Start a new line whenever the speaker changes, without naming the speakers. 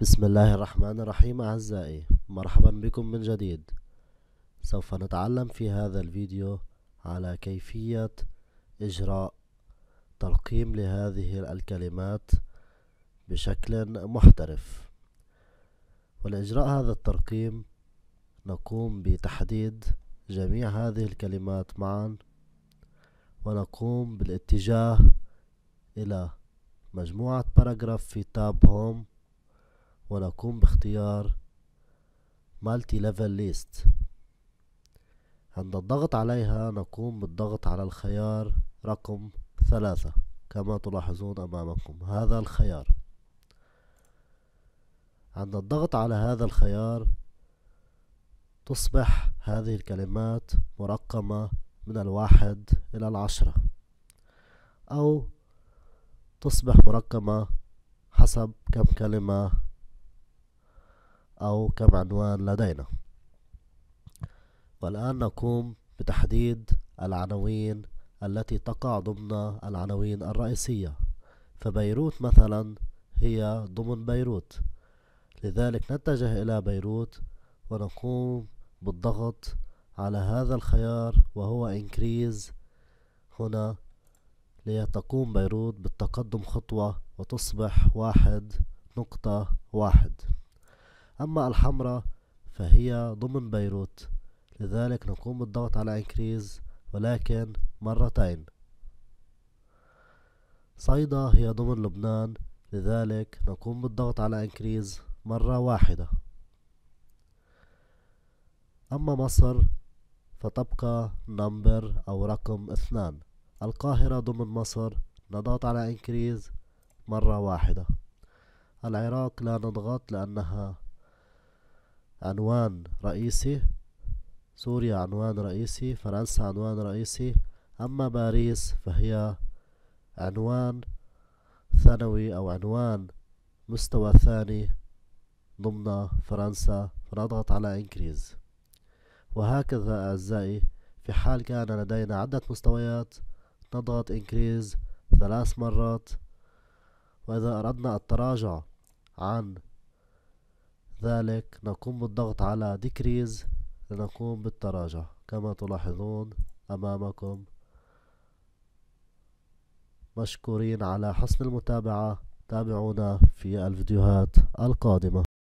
بسم الله الرحمن الرحيم أعزائي مرحبا بكم من جديد سوف نتعلم في هذا الفيديو على كيفية إجراء تلقيم لهذه الكلمات بشكل محترف ولإجراء هذا الترقيم نقوم بتحديد جميع هذه الكلمات معا ونقوم بالاتجاه إلى مجموعة باراجراف في تاب هوم ونقوم باختيار Multi Level List عند الضغط عليها نقوم بالضغط على الخيار رقم ثلاثة كما تلاحظون أمامكم هذا الخيار عند الضغط على هذا الخيار تصبح هذه الكلمات مرقمة من الواحد إلى العشرة أو تصبح مرقمة حسب كم كلمة أو كم عنوان لدينا والآن نقوم بتحديد العناوين التي تقع ضمن العناوين الرئيسية فبيروت مثلا هي ضمن بيروت لذلك نتجه إلى بيروت ونقوم بالضغط على هذا الخيار وهو increase هنا لتقوم بيروت بالتقدم خطوة وتصبح واحد نقطة واحد أما الحمراء فهي ضمن بيروت لذلك نقوم بالضغط على انكريز ولكن مرتين صيدا هي ضمن لبنان لذلك نقوم بالضغط على انكريز مرة واحدة أما مصر فتبقى نمبر أو رقم اثنان القاهرة ضمن مصر نضغط على انكريز مرة واحدة العراق لا نضغط لأنها عنوان رئيسي سوريا عنوان رئيسي فرنسا عنوان رئيسي أما باريس فهي عنوان ثانوي أو عنوان مستوى ثاني ضمن فرنسا فنضغط على إنكريز وهكذا أعزائي في حال كان لدينا عدة مستويات نضغط إنكريز ثلاث مرات وإذا أردنا التراجع عن ذلك نقوم بالضغط على decrease لنقوم بالتراجع كما تلاحظون أمامكم مشكورين على حسن المتابعة تابعونا في الفيديوهات القادمة